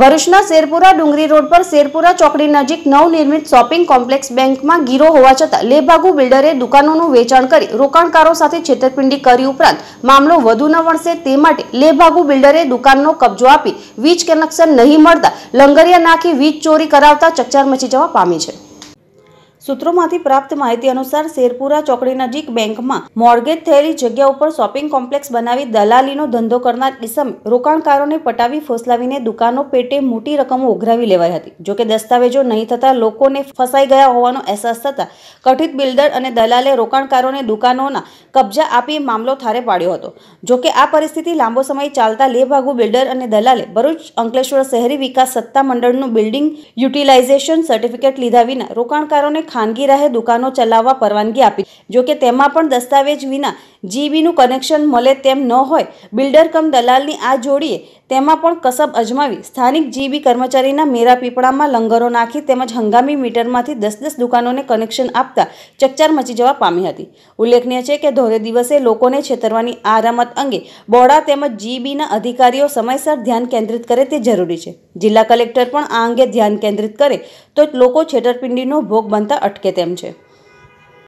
ભરૂચના શેરપુરા ડુંગરી રોડ પર શેરપુરા ચોકડી નજીક નવનિર્મિત શોપિંગ કોમ્પ્લેક્સ બેંકમાં ગીરો હોવા છતાં લેભાગુ બિલ્ડરે દુકાનોનું વેચાણ કરી રોકાણકારો સાથે છેતરપિંડી કરી ઉપરાંત મામલો વધુ ન વણશે તે માટે લેભાગુ બિલ્ડરે દુકાનનો કબજો આપી વીજ કનેક્શન નહીં મળતા લંગરિયા નાખી વીજ ચોરી કરાવતા ચકચાર મચી જવા પામી છે સૂત્રોમાંથી પ્રાપ્ત માહિતી અનુસાર શેરપુરા ચોકડી નજીક બેંકમાં મોર્ગેજ થયેલી જગ્યા ઉપર શોપિંગ કોમ્પ્લેક્સ બનાવી દલાલીનો ધંધો કરનાર ઇસમ રોકાણકારોને પટાવી ફોસલાવીને દુકાનો પેટે મોટી રકમો ઉઘરાવી લેવાઈ હતી જોકે દસ્તાવેજો નહીં થતાં લોકોને ફસાઈ ગયા હોવાનો અહેસાસ થતા કઠિત બિલ્ડર અને દલાલે રોકાણકારોને દુકાનોના કબજા આપી મામલો થારે પાડ્યો હતો જોકે આ પરિસ્થિતિ લાંબો સમય ચાલતા લેભાગુ બિલ્ડર અને દલાલે ભરૂચ અંકલેશ્વર શહેરી વિકાસ સત્તા મંડળનું બિલ્ડિંગ યુટિલાઇઝેશન સર્ટિફિકેટ લીધા વિના રોકાણકારોને ખાનગી રાહે દુકાનો ચલાવવા પરવાનગી આપી જોકે તેમાં પણ દસ્તાવેજ વિના જીબીનું કનેક્શન મળે તેમ ન હોય બિલ્ડર કમ દલાલની આ જોડીએ તેમાં પણ કસબ અજમાવી સ્થાનિક જીબી કર્મચારીના મેરા પીપળામાં લંગરો નાખી તેમજ હંગામી મીટરમાંથી દસ દસ દુકાનોને કનેક્શન આપતા ચકચાર મચી જવા પામી હતી ઉલ્લેખનીય છે કે ધોરે દિવસે લોકોને છેતરવાની આ રમત અંગે બોડા તેમજ જીબીના અધિકારીઓ સમયસર ધ્યાન કેન્દ્રિત કરે તે જરૂરી છે જિલ્લા કલેક્ટર પણ આ અંગે ધ્યાન કેન્દ્રિત કરે તો લોકો છેતરપિંડીનો ભોગ બનતા અટકે તેમ છે